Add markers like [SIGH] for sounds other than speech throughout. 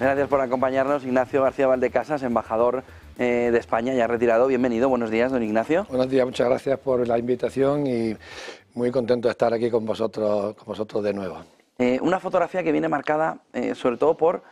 Gracias por acompañarnos, Ignacio García Valdecasas, embajador eh, de España, ya retirado. Bienvenido, buenos días, don Ignacio. Buenos días, muchas gracias por la invitación y muy contento de estar aquí con vosotros, con vosotros de nuevo. Eh, una fotografía que viene marcada eh, sobre todo por,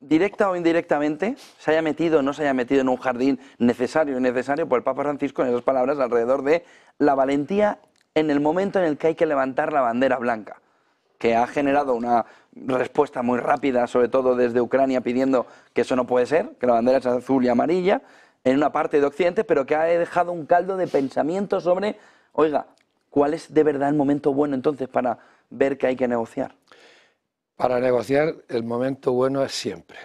directa o indirectamente, se haya metido o no se haya metido en un jardín necesario y necesario por el Papa Francisco en esas palabras alrededor de la valentía en el momento en el que hay que levantar la bandera blanca que ha generado una respuesta muy rápida, sobre todo desde Ucrania, pidiendo que eso no puede ser, que la bandera es azul y amarilla, en una parte de Occidente, pero que ha dejado un caldo de pensamiento sobre, oiga, ¿cuál es de verdad el momento bueno entonces para ver que hay que negociar? Para negociar, el momento bueno es siempre.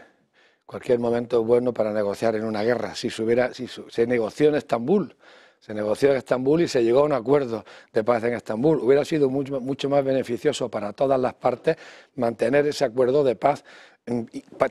Cualquier momento es bueno para negociar en una guerra. Si, se, si se negoció en Estambul, se negoció en Estambul y se llegó a un acuerdo de paz en Estambul. Hubiera sido mucho, más beneficioso para todas las partes mantener ese acuerdo de paz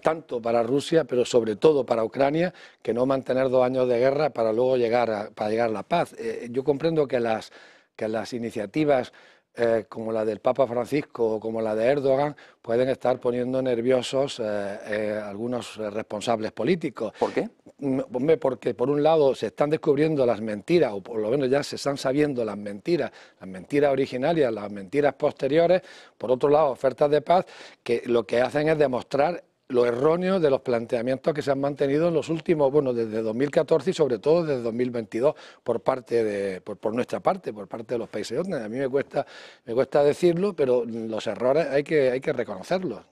tanto para Rusia, pero sobre todo para Ucrania, que no mantener dos años de guerra para luego llegar a, llegar la paz. Eh, yo comprendo que las, que las iniciativas eh, como la del Papa Francisco o como la de Erdogan pueden estar poniendo nerviosos eh, eh, algunos responsables políticos. ¿Por qué? Mm, porque por un lado se están descubriendo las mentiras, o por lo menos ya se están sabiendo las mentiras, las mentiras originarias, las mentiras posteriores, por otro lado ofertas de paz que lo que hacen es demostrar lo erróneo de los planteamientos que se han mantenido en los últimos, bueno, desde 2014 y sobre todo desde 2022 por parte de, por, nuestra parte, por parte de los países. A mí me cuesta, me cuesta decirlo, pero los errores hay que, hay que reconocerlos.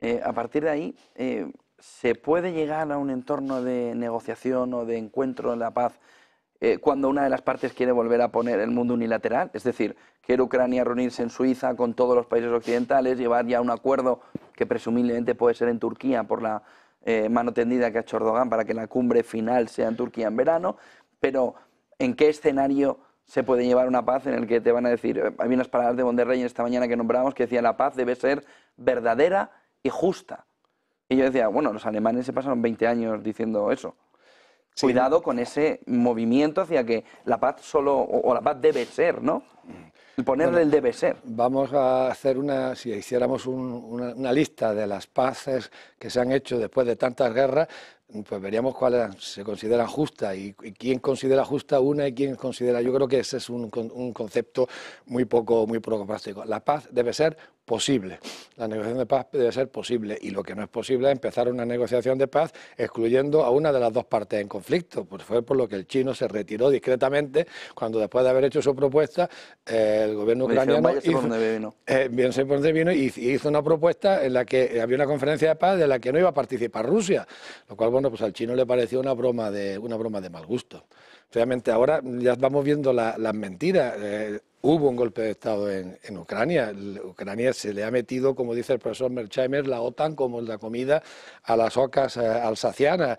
Eh, a partir de ahí, eh, ¿se puede llegar a un entorno de negociación o de encuentro en la paz eh, cuando una de las partes quiere volver a poner el mundo unilateral, es decir, quiere Ucrania reunirse en Suiza con todos los países occidentales, llevar ya un acuerdo que presumiblemente puede ser en Turquía por la eh, mano tendida que ha hecho Erdogan para que la cumbre final sea en Turquía en verano, pero ¿en qué escenario se puede llevar una paz en el que te van a decir, eh, Hay había unas palabras de von der Leyen esta mañana que nombramos que decía la paz debe ser verdadera y justa? Y yo decía, bueno, los alemanes se pasaron 20 años diciendo eso. Cuidado con ese movimiento hacia que la paz solo, o, la paz debe ser, ¿no? El mm. ponerle el debe ser. Vamos a hacer una, si hiciéramos una, lista de las paces que se han hecho después de tantas guerras, Mm, pues veríamos cuáles se consideran justas y, quién considera justa una y quién considera. Yo creo que ese es un, un concepto muy poco, muy poco práctico. La paz debe ser posible. La negociación de paz debe ser posible y lo que no es posible es empezar una negociación de paz excluyendo a una de las dos partes en conflicto. Pues fue por lo que el chino se retiró discretamente cuando después de haber hecho su propuesta eh, el gobierno pues ucraniano vino. Eh, bien se vino y hizo una propuesta en la que había una conferencia de paz de la que no iba a participar Rusia, lo cual bueno, pues al chino le pareció una broma de, una broma de mal gusto. Realmente ahora ya vamos viendo las mentiras. Eh, hubo un golpe de Estado en, en Ucrania. Ucrania se le ha metido, como dice el profesor Merchheimer, la OTAN como la comida a las ocas eh, alsacianas.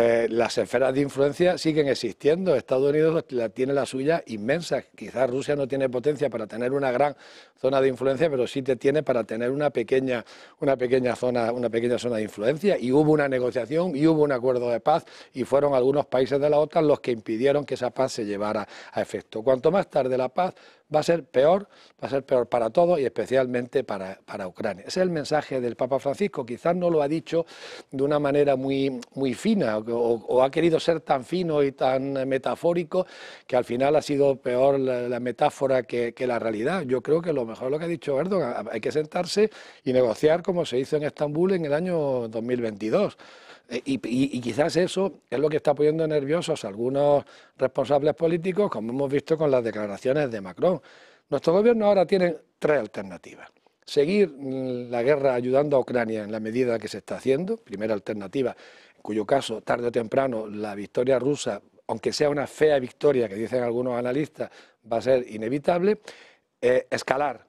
Eh, las esferas de influencia siguen existiendo. Estados Unidos tiene la suya inmensa. Quizás Rusia no tiene potencia para tener una gran zona de influencia, pero sí te tiene para tener una pequeña, una pequeña, zona, una pequeña zona de influencia. Y hubo una negociación y hubo un acuerdo de paz y fueron algunos países de la OTAN los que impidieron que esa paz se llevara a efecto. Cuanto más tarde la paz, va a ser peor, va a ser peor para todos y especialmente para, Ucrania. Ese es el mensaje del Papa Francisco. Quizás no lo ha dicho de una manera muy, muy fina o, ha querido ser tan fino y tan metafórico que al final ha sido peor la, metáfora que, la realidad. Yo creo que lo mejor lo que ha dicho Erdogan, hay que sentarse y negociar como se hizo en Estambul en el año 2022. Eh, y, quizás eso es lo que está poniendo nerviosos a algunos responsables políticos, como hemos visto con las declaraciones de Macron. Nuestro gobierno ahora tiene tres alternativas. Seguir mm, la guerra ayudando a Ucrania en la medida que se está haciendo, primera alternativa, en cuyo caso, tarde o temprano, la victoria rusa, aunque sea una fea victoria que dicen algunos analistas, va a ser inevitable. Eh, escalar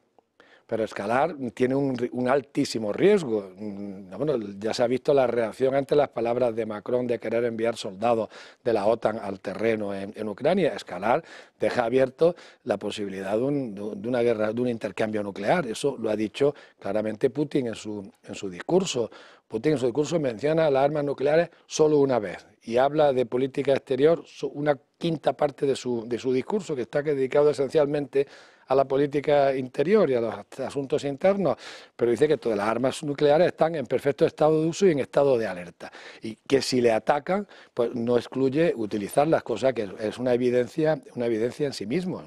pero escalar tiene un, altísimo riesgo. Mm, bueno, ya se ha visto la reacción ante las palabras de Macron de querer enviar soldados de la OTAN al terreno en, Ucrania. Escalar deja abierto la posibilidad de, un, de, una guerra, de un intercambio nuclear. Eso lo ha dicho claramente Putin en su, en su discurso. Putin en su discurso menciona las armas nucleares solo una vez y habla de política exterior una quinta parte de su, de su discurso, que está dedicado esencialmente a la política interior y a los asuntos internos, pero dice que todas las armas nucleares están en perfecto estado de uso y en estado de alerta. Y que si le atacan, pues no excluye utilizar las cosas, que es una evidencia, una evidencia en sí mismo.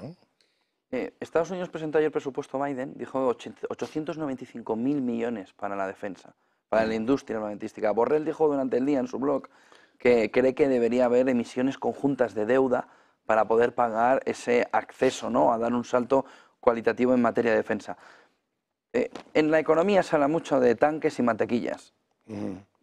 Eh, Estados Unidos presentó ayer el presupuesto Biden, dijo 895 mil millones para la defensa, para la industria armamentística. Borrell dijo durante el día en su blog que cree que debería haber emisiones conjuntas de deuda para poder pagar ese acceso ¿no? a dar un salto cualitativo en materia de defensa. Eh, en la economía se habla mucho de tanques y mantequillas.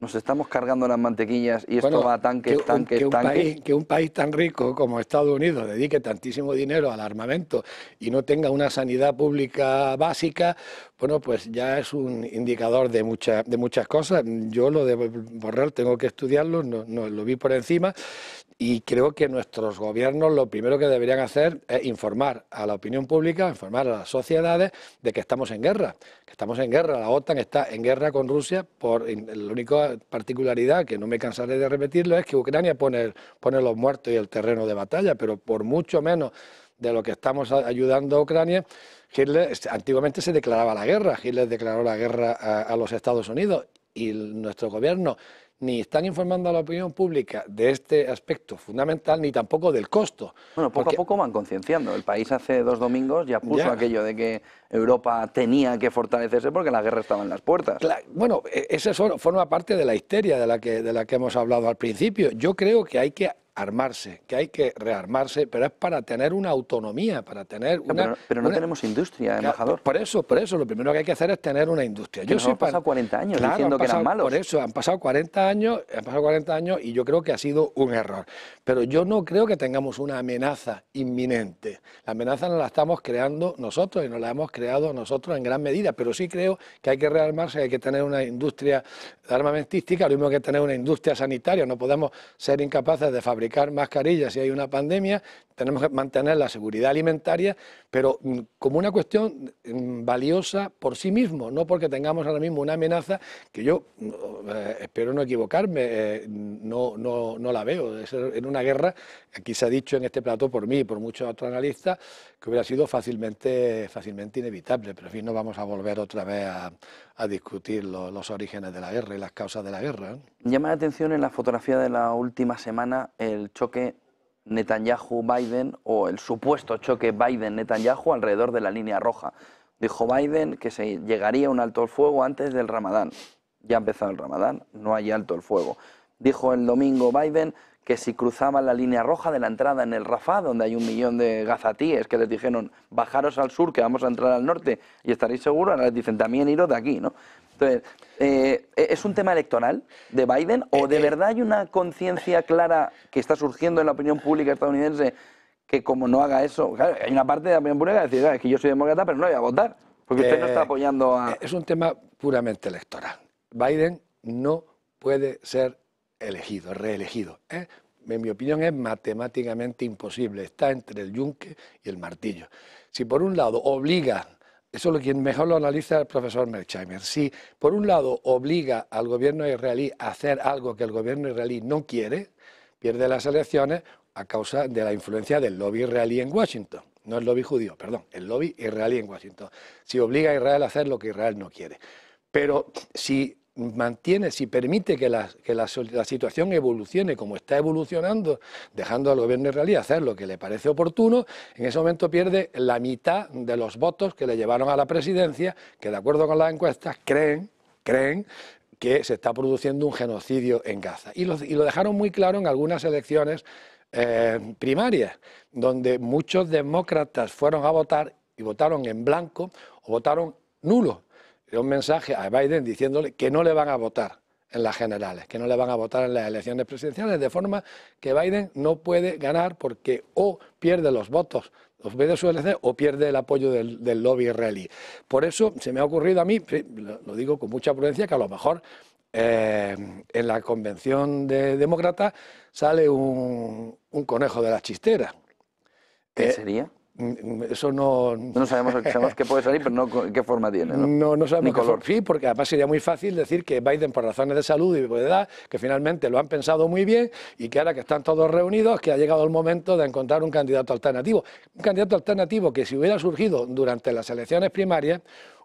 Nos estamos cargando las mantequillas y esto va a tanques, tanques, que un tanques. País, que un país tan rico como Estados Unidos dedique tantísimo dinero al armamento y no tenga una sanidad pública básica, bueno, pues ya es un indicador de, de muchas cosas. Yo lo debo borrar, tengo que estudiarlo, no, no, lo vi por encima. Y creo que nuestros gobiernos lo primero que deberían hacer es informar a la opinión pública, informar a las sociedades de que estamos en guerra, que estamos en guerra. La OTAN está en guerra con Rusia por la única particularidad, que no me cansaré de repetirlo, es que Ucrania pone, los muertos y el terreno de batalla, pero por mucho menos de lo que estamos ayudando a Ucrania, antiguamente se declaraba la guerra, Hitler declaró la guerra a los Estados Unidos y nuestro gobierno ni están informando a la opinión pública de este aspecto fundamental, ni tampoco del costo. Bueno, poco a poco van concienciando. El país hace dos domingos ya puso aquello de que Europa tenía que fortalecerse porque la guerra estaba en las puertas. Bueno, e, eso forma parte de la histeria de la, que, de la que hemos hablado al principio. Yo creo que hay que armarse, que hay que rearmarse, pero es para tener una autonomía, para tener una... Pero, no tenemos industria, embajador. Por eso, por eso, lo primero que hay que hacer es tener una industria. Yo han pasado 40 años claro, diciendo que eran malos. Por eso, han pasado 40 años, han pasado 40 años y yo creo que ha sido un error. Pero yo no creo que tengamos una amenaza inminente. La amenaza no la estamos creando nosotros y nos la hemos creado nosotros en gran medida, pero sí creo que hay que rearmarse, hay que tener una industria armamentística, lo mismo que tener una industria sanitaria, no podemos ser incapaces de fabricar fabricar mascarillas si hay una pandemia, tenemos que mantener la seguridad alimentaria, pero mm, como una cuestión mm, valiosa por sí mismo, no porque tengamos ahora mismo una amenaza que yo mm, eh, espero no equivocarme, eh, no, no, la veo. Es en una guerra, aquí se ha dicho en este plato por mí y por muchos otros analistas, que hubiera sido fácilmente, fácilmente inevitable, pero en fin, no vamos a volver otra vez a, discutir los orígenes de la guerra y las causas de la guerra. ¿eh? Llama la atención en la fotografía de la última semana el choque Netanyahu-Biden o el supuesto choque Biden-Netanyahu alrededor de la línea roja. Dijo Biden que se llegaría un alto el fuego antes del Ramadán. Ya ha empezado el Ramadán, no hay alto el fuego. Dijo el domingo Biden que si cruzaban la línea roja de la entrada en el Rafah, donde hay un millón de gazatíes que les dijeron, bajaros al sur, que vamos a entrar al norte y estaréis seguros, ahora les dicen, también iros de aquí, ¿no? Entonces, eh, ¿es un tema electoral de Biden o eh, de eh. verdad hay una conciencia clara que está surgiendo en la opinión pública estadounidense que como no haga eso, claro, hay una parte de la opinión pública que dice, ah, es que yo soy demócrata, pero no voy a votar, porque usted no está apoyando a... Es un tema puramente electoral. Biden no puede ser elegido, reelegido. ¿eh? En mi opinión es matemáticamente imposible, está entre el yunque y el martillo. Si por un lado obliga, eso lo que mejor lo analiza el profesor Merchheimer, si por un lado obliga al gobierno israelí a hacer algo que el gobierno israelí no quiere, pierde las elecciones a causa de la influencia del lobby israelí en Washington no el lobby judío, perdón, el lobby israelí en Washington, si obliga a Israel a hacer lo que Israel no quiere. Pero si mantiene, si permite que la, situación evolucione como está evolucionando, dejando al gobierno israelí hacer lo que le parece oportuno, en ese momento pierde la mitad de los votos que le llevaron a la presidencia, que de acuerdo con las encuestas creen, creen que se está produciendo un genocidio en Gaza. Y lo, dejaron muy claro en algunas elecciones eh, primarias, donde muchos demócratas fueron a votar y votaron en blanco o votaron nulo un mensaje a Biden diciéndole que no le van a votar en las generales, que no le van a votar en las elecciones presidenciales, de forma que Biden no puede ganar porque o pierde los votos los medios su LC o pierde el apoyo del, lobby israelí. Por eso se me ha ocurrido a mí, lo digo con mucha prudencia, que a lo mejor eh, en la convención de demócratas sale un, conejo de la chistera. ¿Qué eh, sería? Mm, eso no... No sabemos, qué puede salir, pero no qué forma tiene, ¿no? No, sabemos qué Sí, porque además sería muy fácil decir que Biden, por razones de salud y de edad, que finalmente lo han pensado muy bien y que ahora que están todos reunidos, que ha llegado el momento de encontrar un candidato alternativo. Un candidato alternativo que si hubiera surgido durante las elecciones primarias,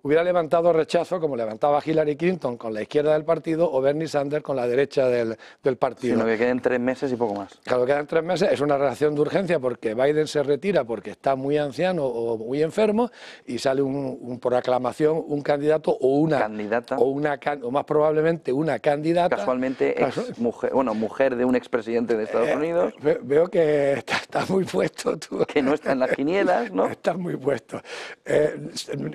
hubiera levantado rechazo como levantaba Hillary Clinton con la izquierda del partido o Bernie Sanders con la derecha del, partido. Sino que queden tres meses y poco más. Claro, quedan tres meses. Es una relación de urgencia porque Biden se retira porque está muy anciano o muy enfermo y sale un, por aclamación un candidato o una candidata o una o más probablemente una candidata. Casualmente ex mujer, bueno, mujer de un expresidente de Estados eh, Unidos. Veo que estás está muy puesto tú. Que no está en las quinielas, ¿no? Estás muy puesto. Eh,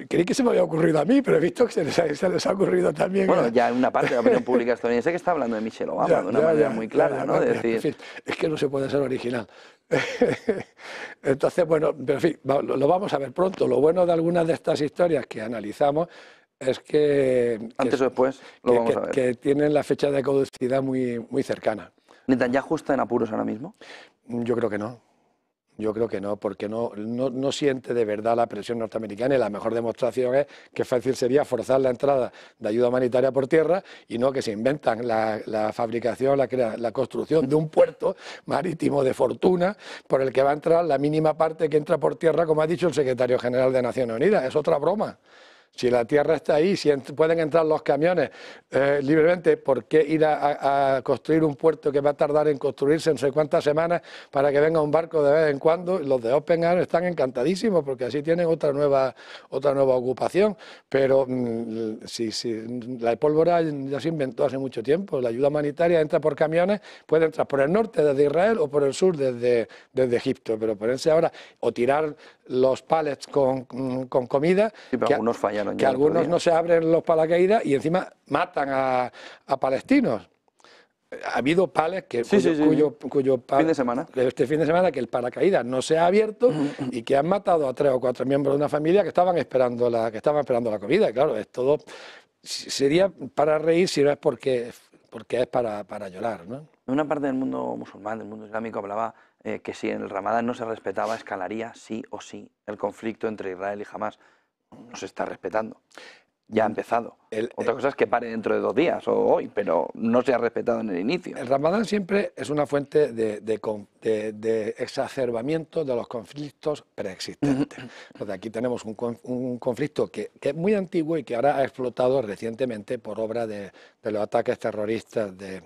creí que se me había ocurrido ocurrido a mí, pero he visto que se les ha, ocurrido también. Bueno, ya en una parte de la opinión [LAUGHS] pública estadounidense que está hablando de Michel Obama de una manera muy clara, ¿no? decir... es que no se puede ser original. [LAUGHS] Entonces, bueno, pero en fin, lo vamos a ver pronto. Lo bueno de algunas de estas historias que analizamos es que... Antes o después que, tienen la fecha de caducidad muy, muy cercana. ya está en apuros ahora mismo? Yo creo que no. Yo creo que no, porque no, siente de verdad la presión norteamericana y la mejor demostración es que fácil sería forzar la entrada de ayuda humanitaria por tierra y no que se inventan la, fabricación, la, la, construcción de un puerto marítimo de fortuna por el que va a entrar la mínima parte que entra por tierra, como ha dicho el secretario general de Naciones Unidas. Es otra broma. Si la tierra está ahí, si pueden entrar los camiones eh, libremente, ¿por qué ir a, construir un puerto que va a tardar en construirse en no sé cuántas semanas para que venga un barco de vez en cuando? Los de Open Air están encantadísimos porque así tienen otra nueva, otra nueva ocupación. Pero mm, si, si, mm, la pólvora ya se inventó hace mucho tiempo. La ayuda humanitaria entra por camiones, puede entrar por el norte desde Israel o por el sur desde, desde Egipto. Pero ponerse ahora o tirar los palets con, con comida. que algunos Que algunos no se abren los paracaídas y encima matan a, palestinos ha habido palets que cuyo, cuyo, fin de semana este fin de semana que el paracaídas no se ha abierto y que han matado a tres o cuatro miembros de una familia que estaban esperando la que estaban esperando la comida claro es todo sería para reír si no es porque porque es para, para llorar ¿no? una parte del mundo musulmán del mundo islámico hablaba eh, que si en el Ramadán no se respetaba, escalaría sí o sí el conflicto entre Israel y Hamas. No se está respetando. Ya ha empezado. Otra eh, cosa es que pare dentro de dos días o hoy, pero no se ha respetado en el inicio. El Ramadán siempre es una fuente de, exacerbamiento de los conflictos preexistentes. [LAUGHS] aquí tenemos un, conflicto que, es muy antiguo y que ahora ha explotado recientemente por obra de, los ataques terroristas de,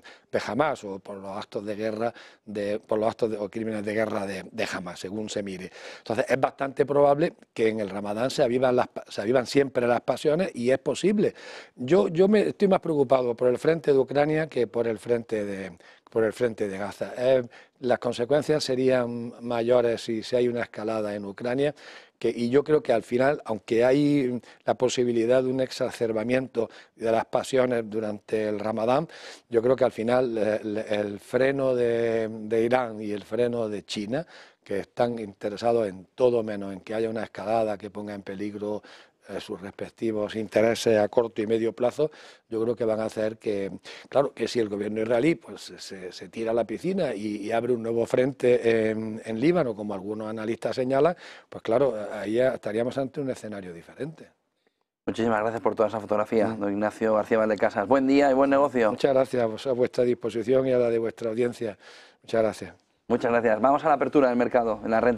Hamas o por los actos de guerra, de, por los actos o crímenes de guerra de, Hamas, según se mire. Entonces es bastante probable que en el Ramadán se avivan, las, se avivan siempre las pasiones y es posible yo, yo me, estoy más preocupado por el frente de Ucrania que por el frente de, por el frente de Gaza. Eh, las consecuencias serían mayores si, si hay una escalada en Ucrania. Que, y yo creo que al final, aunque hay la posibilidad de un exacerbamiento de las pasiones durante el Ramadán, yo creo que al final eh, el, freno de, de Irán y el freno de China que están interesados en todo menos en que haya una escalada que ponga en peligro eh, sus respectivos intereses a corto y medio plazo, yo creo que van a hacer que, claro, que si el gobierno israelí pues, se, tira a la piscina y, abre un nuevo frente en, Líbano, como algunos analistas señalan, pues claro, ahí estaríamos ante un escenario diferente. Muchísimas gracias por toda esa fotografía, mm. don Ignacio García Valdecasas. Buen día y buen negocio. Muchas gracias a vuestra disposición y a la de vuestra audiencia. Muchas gracias. Muchas gracias. Vamos a la apertura del mercado, en la renta.